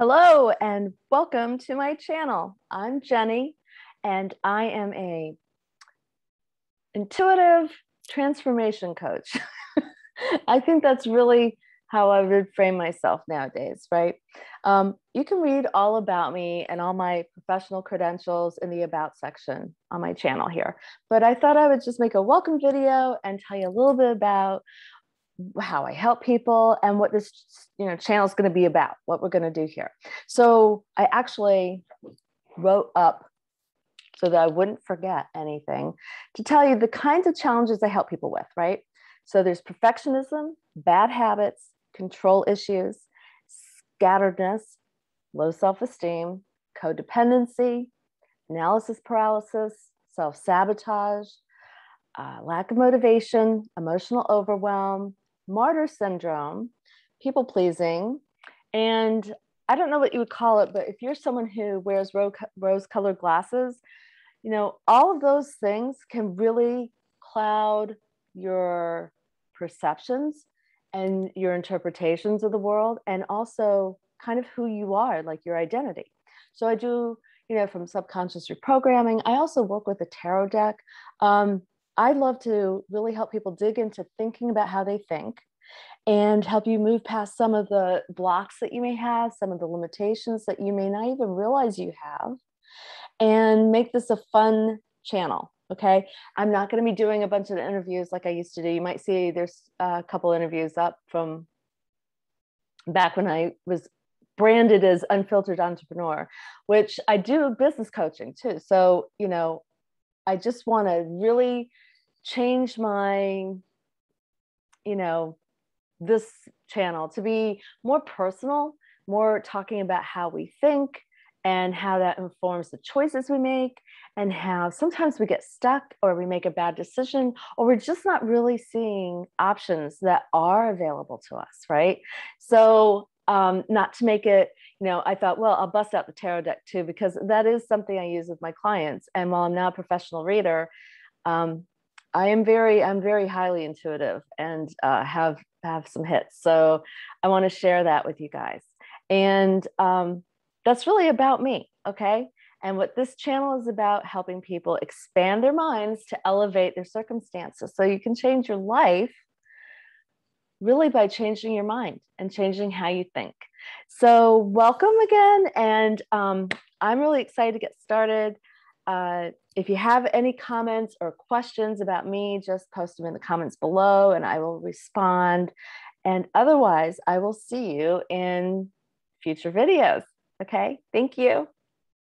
Hello and welcome to my channel. I'm Jenny and I am a intuitive transformation coach. I think that's really how I would frame myself nowadays, right? Um, you can read all about me and all my professional credentials in the About section on my channel here. But I thought I would just make a welcome video and tell you a little bit about how I help people and what this you know channel is going to be about, what we're going to do here. So I actually wrote up so that I wouldn't forget anything to tell you the kinds of challenges I help people with, right? So there's perfectionism, bad habits, control issues, scatteredness, low self-esteem, codependency, analysis paralysis, self-sabotage, uh, lack of motivation, emotional overwhelm, martyr syndrome, people pleasing, and I don't know what you would call it, but if you're someone who wears rose colored glasses, you know, all of those things can really cloud your perceptions and your interpretations of the world and also kind of who you are, like your identity. So I do, you know, from subconscious reprogramming. I also work with a tarot deck. Um, I love to really help people dig into thinking about how they think and help you move past some of the blocks that you may have, some of the limitations that you may not even realize you have, and make this a fun channel. Okay. I'm not going to be doing a bunch of interviews like I used to do. You might see there's a couple interviews up from back when I was branded as unfiltered entrepreneur, which I do business coaching too. So, you know, I just want to really change my you know this channel to be more personal more talking about how we think and how that informs the choices we make and how sometimes we get stuck or we make a bad decision or we're just not really seeing options that are available to us right so um, not to make it you know i thought well i'll bust out the tarot deck too because that is something i use with my clients and while i'm now a professional reader um, I am very, I'm very highly intuitive and uh, have have some hits. So I want to share that with you guys. And um, that's really about me, okay? And what this channel is about helping people expand their minds to elevate their circumstances. So you can change your life really by changing your mind and changing how you think. So, welcome again. And um, I'm really excited to get started. Uh, if you have any comments or questions about me, just post them in the comments below and I will respond. And otherwise, I will see you in future videos. Okay, thank you.